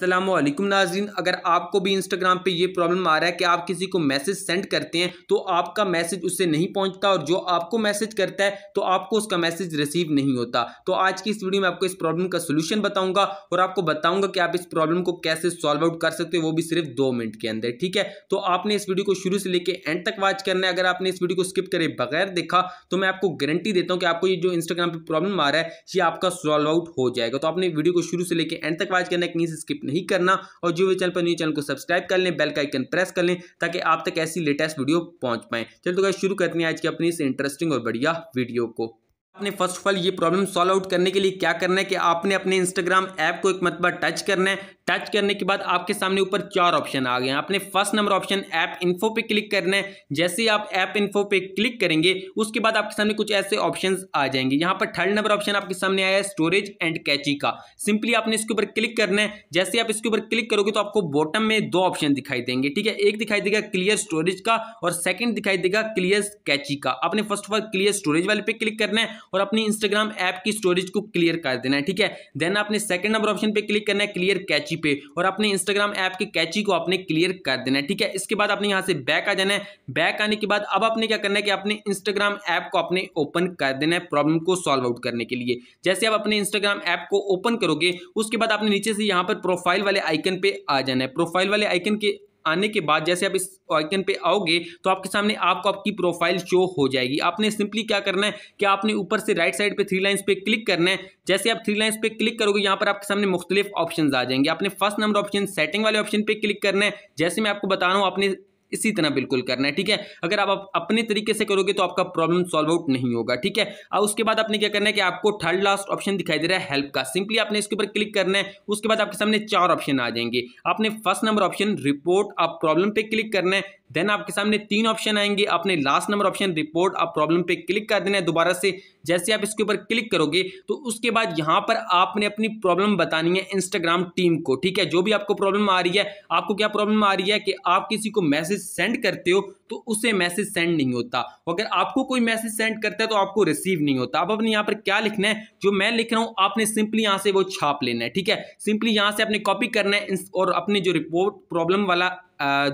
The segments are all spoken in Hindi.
सलामकुम नाजीन अगर आपको भी इंस्टाग्राम पे ये प्रॉब्लम आ रहा है कि आप किसी को मैसेज सेंड करते हैं तो आपका मैसेज उससे नहीं पहुंचता और जो आपको मैसेज करता है तो आपको उसका मैसेज रिसीव नहीं होता तो आज की इस वीडियो में आपको इस प्रॉब्लम का सोल्यूशन बताऊंगा और आपको बताऊंगा कि आप इस प्रॉब्लम को कैसे सॉल्व आउट कर सकते हो वो भी सिर्फ दो मिनट के अंदर ठीक है तो आपने इस वीडियो को शुरू से लेकर एंड तक वॉच करना है अगर आपने इस वीडियो को स्किप करे बगैर देखा तो मैं आपको गारंटी देता हूँ कि आपको ये जो इंस्टाग्राम पर प्रॉब्लम आ रहा है ये आपका सॉल्व आउट हो जाएगा तो आपने वीडियो को शुरू से लेकर एंड तक वॉच करना है कहीं से स्किप नहीं करना और जो भी चैनल पर न्यू चैनल को सब्सक्राइब कर लें बेल का आइकन प्रेस कर लें ताकि आप तक ऐसी लेटेस्ट वीडियो पहुंच पाए चलो तो शुरू करते हैं आज की अपनी इस इंटरेस्टिंग और बढ़िया वीडियो को आपने फर्स्ट ऑफ ऑल ये प्रॉब्लम सॉल्व आउट करने के लिए क्या करना है कि आपने अपने इंस्टाग्राम ऐप को एक मतलब टच करना है टच करने के बाद आपके सामने ऊपर चार ऑप्शन आ गए हैं आपने first number option app info पे क्लिक करना है जैसे ही आप ऐप इन्फो पे क्लिक करेंगे उसके बाद आपके सामने कुछ ऐसे ऑप्शन आ जाएंगे यहाँ पर थर्ड नंबर ऑप्शन आपके सामने आया है स्टोरेज एंड कैची का सिंपली आपने इसके ऊपर क्लिक करना है जैसे आप इसके ऊपर क्लिक करोगे तो आपको बॉटम में दो ऑप्शन दिखाई देंगे ठीक है एक दिखाई देगा क्लियर स्टोरेज का और सेकेंड दिखाई देगा क्लियर कैची का आपने first of all clear storage वाले पे क्लिक करना है और अपनी इंस्टाग्राम ऐप की स्टोरेज को क्लियर कर देना है ठीक है देन आपने सेकंड नंबर ऑप्शन पे क्लिक करना है क्लियर कैची कैची पे और अपने इंस्टाग्राम ऐप के कैची को आपने क्लियर कर देना है ठीक है इसके बाद आपने यहाँ से बैक आ जाना है बैक आने के बाद अब आपने क्या करना है कि अपने इंस्टाग्राम ऐप को अपने ओपन कर देना है प्रॉब्लम को सॉल्व आउट करने के लिए जैसे आप अपने इंस्टाग्राम ऐप को ओपन करोगे उसके बाद आपने नीचे से यहाँ पर प्रोफाइल वाले आइकन पर आ जाना है प्रोफाइल वाले आइकन के आने के बाद जैसे आप इस आइकन पे आओगे तो आपके सामने आपको आपकी प्रोफाइल शो हो जाएगी आपने सिंपली क्या करना है कि आपने ऊपर से राइट साइड पे थ्री लाइंस पे क्लिक करना है जैसे आप थ्री लाइंस पे क्लिक करोगे यहाँ पर आपके सामने मुख्तलिफ ऑप्शन आ जाएंगे आपने फर्स्ट नंबर ऑप्शन सेटिंग वाले ऑप्शन पे क्लिक करना है जैसे मैं आपको बता रहा हूँ आपने इसी तरह बिल्कुल करना है ठीक है अगर आप अपने तरीके से करोगे तो आपका प्रॉब्लम सॉल्व आउट नहीं होगा ठीक है अब उसके बाद आपने क्या करना है कि आपको थर्ड लास्ट ऑप्शन दिखाई दे रहा है हेल्प का सिंपली आपने इसके ऊपर क्लिक करना है उसके बाद आपके सामने चार ऑप्शन आ जाएंगे आपने first number option report a problem पे क्लिक करना है देन आपके सामने तीन ऑप्शन आएंगे आपने last number option report a problem पे क्लिक कर देना है दोबारा से जैसे आप इसके ऊपर क्लिक करोगे तो उसके बाद यहाँ पर आपने अपनी प्रॉब्लम बतानी है इंस्टाग्राम टीम को ठीक है जो भी आपको प्रॉब्लम आ रही है आपको क्या प्रॉब्लम आ रही है कि आप किसी को मैसेज मैसेज सेंड करते हो तो उसे मैसेज सेंड नहीं होता अगर आपको कोई मैसेज सेंड करता है तो आपको रिसीव नहीं होता अब अपने यहाँ पर क्या लिखना है जो मैं लिख रहा हूँ आपने सिंपली यहाँ से वो छाप लेना है ठीक है सिंपली यहाँ से आपने कॉपी करना है और अपने जो रिपोर्ट प्रॉब्लम वाला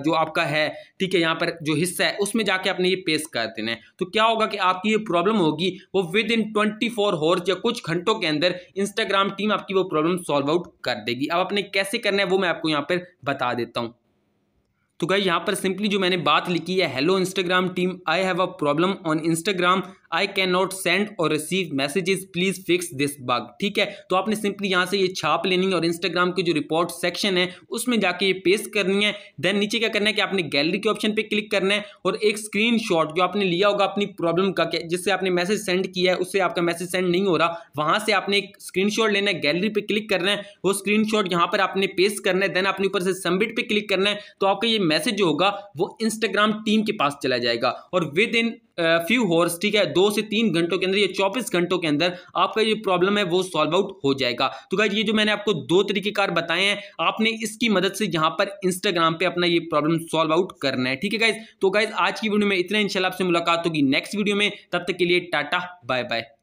जो आपका है ठीक है यहाँ पर जो हिस्सा है उसमें जाके आपने ये पेश कर देना है तो क्या होगा कि आपकी ये प्रॉब्लम होगी वो within twenty four hours या कुछ घंटों के अंदर इंस्टाग्राम टीम आपकी वो प्रॉब्लम सॉल्व आउट कर देगी अब आपने कैसे करना है वो मैं आपको यहाँ पर बता देता हूँ तो गाइज यहाँ पर सिंपली जो मैंने बात लिखी है hello Instagram team I have a problem on Instagram I can not send और receive messages please fix this bug ठीक है तो आपने सिंपली यहाँ से ये छाप लेनी है और इंस्टाग्राम के जो रिपोर्ट सेक्शन है उसमें जाके ये पेस्ट करनी है देन नीचे क्या करना है कि आपने गैलरी के ऑप्शन पे क्लिक करना है और एक स्क्रीन जो आपने लिया होगा अपनी प्रॉब्लम का जिससे आपने मैसेज सेंड किया है उससे आपका मैसेज सेंड नहीं हो रहा वहाँ से आपने एक स्क्रीन लेना है गैलरी पर क्लिक करना है वो स्क्रीन शॉट यहाँ पर आपने पेस्ट करना है देन आपने ऊपर से सबमिट पर क्लिक करना है तो आपका ये मैसेज जो होगा वो इंस्टाग्राम टीम के पास चला जाएगा और विद इन फ्यू हॉर्स ठीक है दो से तीन घंटों के अंदर या चौबीस घंटों के अंदर आपका ये प्रॉब्लम है वो सॉल्व आउट हो जाएगा तो गाइज ये जो मैंने आपको दो तरीकेकार बताए हैं आपने इसकी मदद से यहाँ पर इंस्टाग्राम पे अपना ये प्रॉब्लम सॉल्व आउट करना है ठीक है गाइज तो गाइज आज की वीडियो में इतना इंशाल्लाह आपसे मुलाकात होगी नेक्स्ट वीडियो में तब तक के लिए टाटा बाय बाय